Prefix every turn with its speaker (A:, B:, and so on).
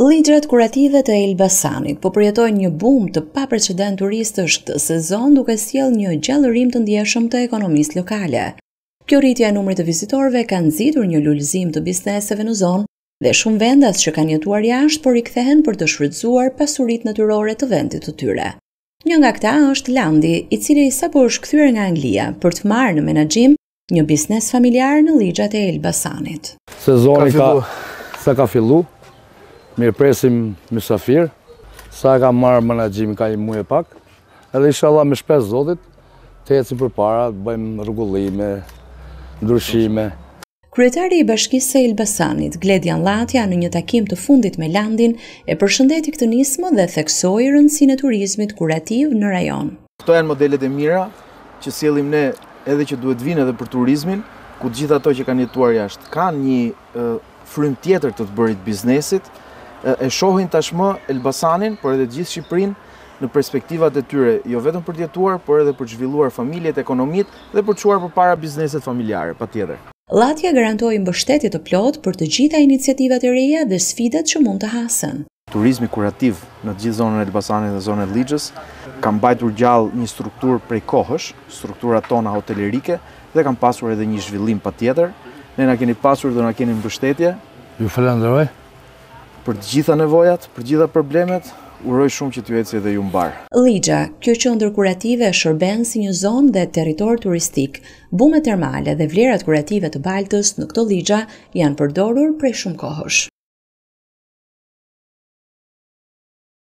A: Lidrat kurative të Elbasanit po përjetojnë një bum të paprecedent turistësh këtë sezon duke s'jel një gjallërim të ndjeshëm të ekonomisë lokale. Kjo rritje e numrit të vizitorëve ka nxitur një lullëzim të bizneseve në zonë dhe shumë vendas që kanë jetuar jashtë por rikthehen për të shfrytzuar pasuritë natyrore të vendit të tyre. Një nga këta është Landi, i cili sapo është shkthyer nga Anglia për të marrë në menaxhim një biznes familjar në ligjat e Elbasanit.
B: Sezoni ka, ka ka filluar? Mirë presim Mysafir, sa ka marë menagjimi ka një muje pak, edhe isha Allah me shpes zotit, të jetësi për para, të bëjmë rrugullime, ndryshime.
A: Kryetari i bashkisë së Elbasanit, Gledian Latja, në një takim të fundit me Landin, e përshëndeti këtë nismë dhe theksoi rëndësinë e turizmit kurativ në rajon.
C: Këto janë modelet e mira që sjellim ne edhe që duhet vinë edhe për turizmin, ku të gjithë ato që kanë jetuar jashtë kanë një frim frym tjetër të të bërit biznesit, e shohin tashmë Elbasanin, por edhe gjithë Shqiprin në perspektivat e tyre, jo vetëm për tjetuar, por edhe për zhvilluar familjet, ekonomit dhe për quar për para bizneset familjare, pa tjeder.
A: Latja garantoj mbështetje të plot për të gjitha iniciativat e reja dhe sfidat që mund të hasën.
C: Turizmi kurativ në gjithë zonën e Elbasanit dhe zonën e Ligjës kam bajtur gjallë një struktur prej kohësh, struktura tona hotelerike dhe kam pasur edhe një zhvillim pa tjetër. Ne na keni pasur dhe na keni mbështetje.
B: Ju falenderoj
C: për të gjitha nevojat, për gjitha problemet, uroj shumë që t'ju eci edhe ju mbarë.
A: Ligja, kjo që ndër kurative shërben si një zonë dhe teritor turistik, bume termale dhe vlerat kurative të baltës në këto ligja janë përdorur prej shumë kohësh.